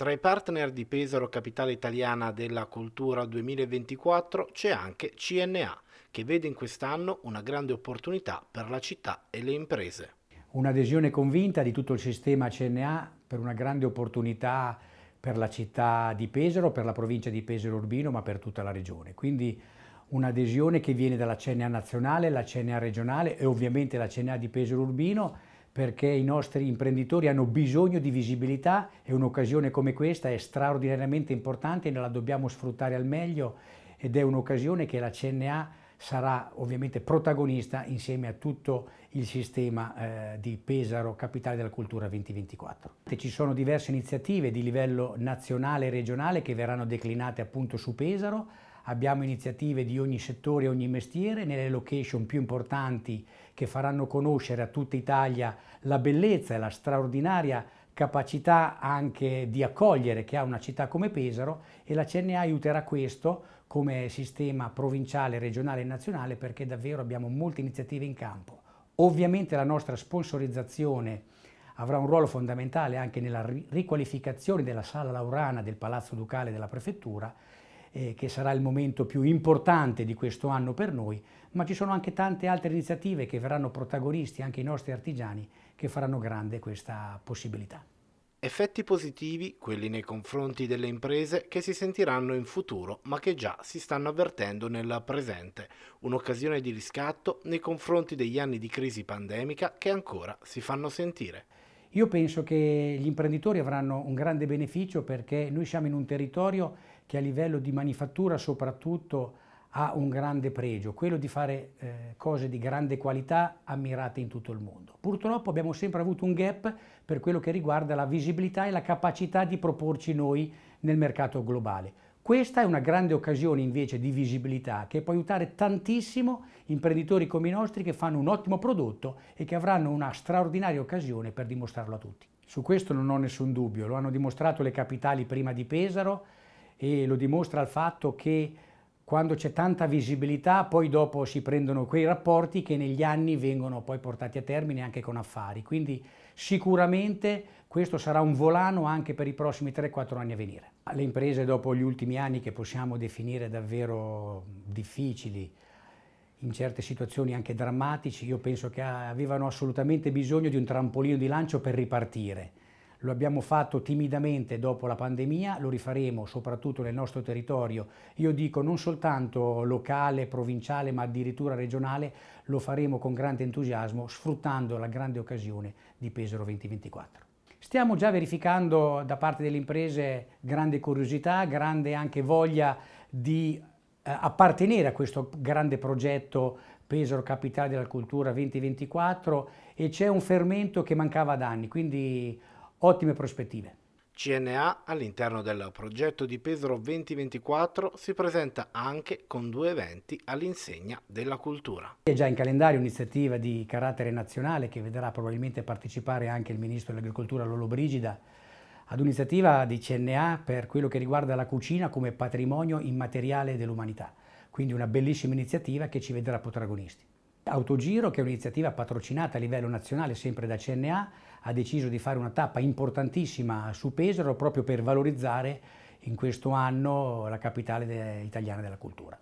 Tra i partner di Pesaro Capitale Italiana della Cultura 2024 c'è anche CNA, che vede in quest'anno una grande opportunità per la città e le imprese. Un'adesione convinta di tutto il sistema CNA per una grande opportunità per la città di Pesaro, per la provincia di Pesaro Urbino, ma per tutta la regione. Quindi un'adesione che viene dalla CNA nazionale, la CNA regionale e ovviamente la CNA di Pesaro Urbino perché i nostri imprenditori hanno bisogno di visibilità e un'occasione come questa è straordinariamente importante e la dobbiamo sfruttare al meglio ed è un'occasione che la CNA sarà ovviamente protagonista insieme a tutto il sistema eh, di Pesaro Capitale della Cultura 2024. Ci sono diverse iniziative di livello nazionale e regionale che verranno declinate appunto su Pesaro, abbiamo iniziative di ogni settore e ogni mestiere nelle location più importanti che faranno conoscere a tutta Italia la bellezza e la straordinaria capacità anche di accogliere che ha una città come Pesaro e la CNA aiuterà questo come sistema provinciale, regionale e nazionale perché davvero abbiamo molte iniziative in campo. Ovviamente la nostra sponsorizzazione avrà un ruolo fondamentale anche nella riqualificazione della sala laurana del Palazzo Ducale della Prefettura eh, che sarà il momento più importante di questo anno per noi, ma ci sono anche tante altre iniziative che verranno protagonisti, anche i nostri artigiani, che faranno grande questa possibilità. Effetti positivi, quelli nei confronti delle imprese che si sentiranno in futuro, ma che già si stanno avvertendo nel presente, un'occasione di riscatto nei confronti degli anni di crisi pandemica che ancora si fanno sentire. Io penso che gli imprenditori avranno un grande beneficio perché noi siamo in un territorio che a livello di manifattura soprattutto ha un grande pregio, quello di fare eh, cose di grande qualità ammirate in tutto il mondo. Purtroppo abbiamo sempre avuto un gap per quello che riguarda la visibilità e la capacità di proporci noi nel mercato globale. Questa è una grande occasione invece di visibilità che può aiutare tantissimo imprenditori come i nostri che fanno un ottimo prodotto e che avranno una straordinaria occasione per dimostrarlo a tutti. Su questo non ho nessun dubbio, lo hanno dimostrato le capitali prima di Pesaro e lo dimostra il fatto che quando c'è tanta visibilità, poi dopo si prendono quei rapporti che negli anni vengono poi portati a termine anche con affari. Quindi sicuramente questo sarà un volano anche per i prossimi 3-4 anni a venire. Le imprese dopo gli ultimi anni che possiamo definire davvero difficili, in certe situazioni anche drammatici, io penso che ah, avevano assolutamente bisogno di un trampolino di lancio per ripartire lo abbiamo fatto timidamente dopo la pandemia, lo rifaremo soprattutto nel nostro territorio, io dico non soltanto locale, provinciale, ma addirittura regionale, lo faremo con grande entusiasmo sfruttando la grande occasione di Pesaro 2024. Stiamo già verificando da parte delle imprese grande curiosità, grande anche voglia di eh, appartenere a questo grande progetto Pesaro Capitale della Cultura 2024 e c'è un fermento che mancava da anni, quindi ottime prospettive. CNA all'interno del progetto di Pesaro 2024 si presenta anche con due eventi all'insegna della cultura. È già in calendario un'iniziativa di carattere nazionale che vedrà probabilmente partecipare anche il Ministro dell'Agricoltura Lolo Brigida ad un'iniziativa di CNA per quello che riguarda la cucina come patrimonio immateriale dell'umanità. Quindi una bellissima iniziativa che ci vedrà protagonisti. Autogiro, che è un'iniziativa patrocinata a livello nazionale sempre da CNA, ha deciso di fare una tappa importantissima su Pesaro proprio per valorizzare in questo anno la capitale de italiana della cultura.